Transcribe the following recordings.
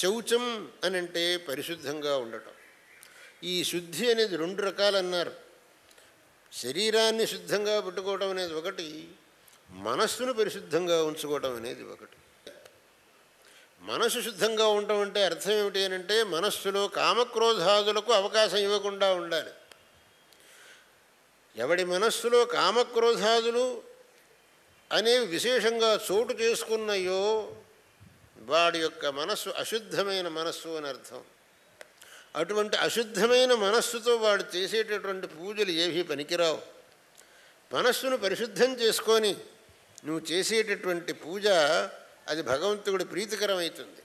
శౌచం అని అంటే పరిశుద్ధంగా ఉండటం ఈ శుద్ధి అనేది రెండు రకాలు అన్నారు శరీరాన్ని శుద్ధంగా పెట్టుకోవటం అనేది ఒకటి మనస్సును పరిశుద్ధంగా ఉంచుకోవటం అనేది ఒకటి మనసు శుద్ధంగా ఉండటం అంటే అర్థం ఏమిటి అంటే మనస్సులో కామక్రోధాదులకు అవకాశం ఇవ్వకుండా ఉండాలి ఎవడి మనస్సులో కామక్రోధాదులు అనేవి విశేషంగా చోటు చేసుకున్నాయో వాడి యొక్క మనస్సు అశుద్ధమైన మనస్సు అని అర్థం అటువంటి అశుద్ధమైన మనస్సుతో వాడు చేసేటటువంటి పూజలు ఏవీ పనికిరావు మనస్సును పరిశుద్ధం చేసుకొని నువ్వు చేసేటటువంటి పూజ అది భగవంతుడి ప్రీతికరమవుతుంది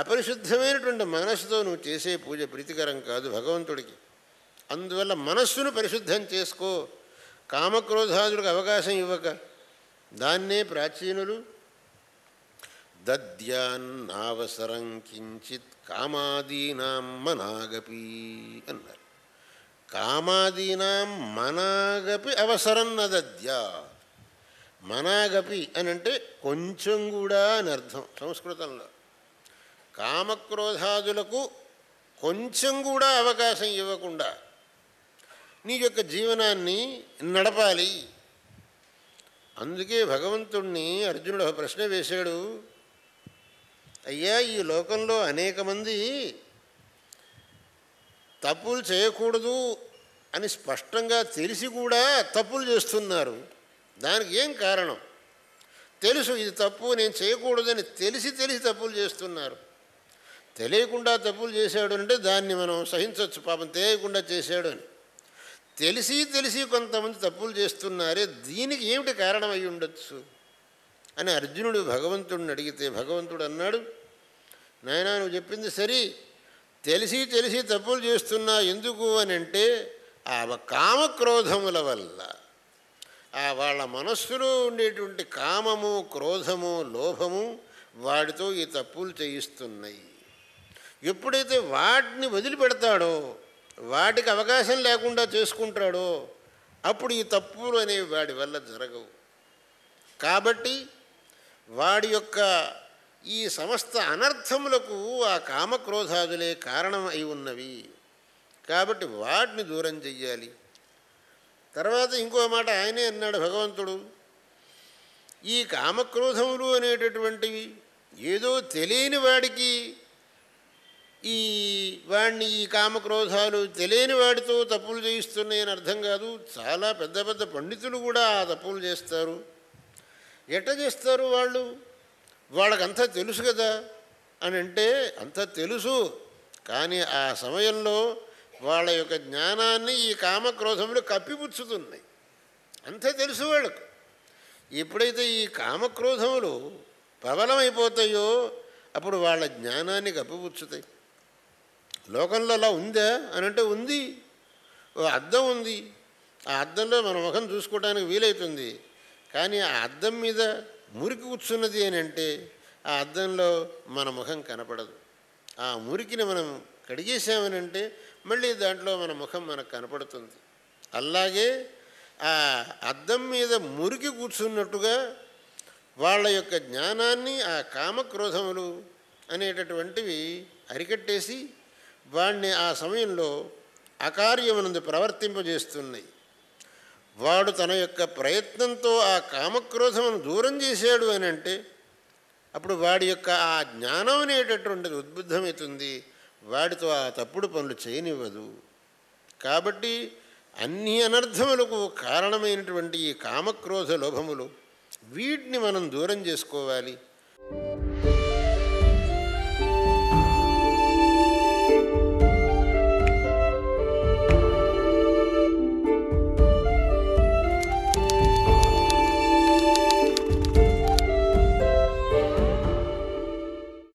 అపరిశుద్ధమైనటువంటి మనస్సుతో నువ్వు చేసే పూజ ప్రీతికరం కాదు భగవంతుడికి అందువల్ల మనస్సును పరిశుద్ధం చేసుకో కామక్రోధాదులకు అవకాశం ఇవ్వక దాన్నే ప్రాచీనులు దద్యాన్నావసరం కించిత్ కామాదీనాం మనాగపి అన్నారు కామాదీనాం మనాగపి అవసరం నద్యా మనాగపి అని అంటే కొంచెం కూడా అని అర్థం సంస్కృతంలో కామక్రోధాదులకు కొంచెం కూడా అవకాశం ఇవ్వకుండా నీ యొక్క జీవనాన్ని నడపాలి అందుకే భగవంతుణ్ణి అర్జునుడు ప్రశ్న వేశాడు అయ్యా ఈ లోకంలో అనేక మంది తప్పులు చేయకూడదు అని స్పష్టంగా తెలిసి కూడా తప్పులు చేస్తున్నారు దానికి ఏం కారణం తెలుసు ఇది తప్పు నేను చేయకూడదని తెలిసి తెలిసి తప్పులు చేస్తున్నారు తెలియకుండా తప్పులు చేశాడు అంటే దాన్ని మనం సహించవచ్చు పాపం తెలియకుండా చేశాడు అని తెలిసి తెలిసి కొంతమంది తప్పులు చేస్తున్నారే దీనికి ఏమిటి కారణం అయి ఉండొచ్చు అని అర్జునుడు భగవంతుడిని అడిగితే భగవంతుడు అన్నాడు నాయన నువ్వు చెప్పింది సరి తెలిసి తెలిసి తప్పులు చేస్తున్నా ఎందుకు అని అంటే ఆ కామక్రోధముల వల్ల ఆ వాళ్ళ మనస్సులో ఉండేటువంటి కామము క్రోధము లోభము వాడితో ఈ తప్పులు చేయిస్తున్నాయి ఎప్పుడైతే వాటిని వదిలిపెడతాడో వాటికి అవకాశం లేకుండా చేసుకుంటాడో అప్పుడు ఈ తప్పులు అనేవి వాడి వల్ల జరగవు కాబట్టి వాడి యొక్క ఈ సమస్త అనర్థములకు ఆ కామక్రోధాదులే కారణం అయి ఉన్నవి కాబట్టి వాటిని దూరం చెయ్యాలి తర్వాత ఇంకో మాట ఆయనే అన్నాడు భగవంతుడు ఈ కామక్రోధములు అనేటటువంటివి ఏదో తెలియని వాడికి ఈ వాడిని ఈ కామక్రోధాలు తెలియని వాడితో తప్పులు చేయిస్తున్నాయని అర్థం కాదు చాలా పెద్ద పెద్ద పండితులు కూడా ఆ తప్పులు చేస్తారు ఎట్ట చేస్తారు వాళ్ళు వాళ్ళకంతా తెలుసు కదా అని అంటే అంత తెలుసు కానీ ఆ సమయంలో వాళ్ళ యొక్క జ్ఞానాన్ని ఈ కామక్రోధములు కప్పిపుచ్చుతున్నాయి అంతే తెలుసు వాళ్ళకు ఎప్పుడైతే ఈ కామక్రోధములు ప్రబలమైపోతాయో అప్పుడు వాళ్ళ జ్ఞానాన్ని కప్పిపుచ్చుతాయి లోకంలో అలా ఉందా అని అంటే ఉంది ఓ అద్దం ఉంది ఆ అద్దంలో మన ముఖం చూసుకోవడానికి వీలవుతుంది కానీ ఆ అద్దం మీద మురికి కూర్చున్నది అని అంటే ఆ అద్దంలో మన ముఖం కనపడదు ఆ మురికిని మనం కడిగేసామని అంటే మళ్ళీ దాంట్లో మన ముఖం మనకు కనపడుతుంది అలాగే ఆ అద్దం మీద మురికి కూర్చున్నట్టుగా వాళ్ళ యొక్క జ్ఞానాన్ని ఆ కామక్రోధములు అనేటటువంటివి అరికట్టేసి వాణ్ణి ఆ సమయంలో అకార్యమునందు ప్రవర్తింపజేస్తున్నాయి వాడు తన యొక్క ప్రయత్నంతో ఆ కామక్రోధమును దూరం చేశాడు అని అంటే అప్పుడు వాడి యొక్క ఆ జ్ఞానం అనేటటువంటిది ఉద్బుద్ధమవుతుంది వాడితో ఆ తప్పుడు పనులు చేయనివ్వదు కాబట్టి అన్ని అనర్థములకు కారణమైనటువంటి ఈ కామక్రోధ లోభములు వీటిని మనం దూరం చేసుకోవాలి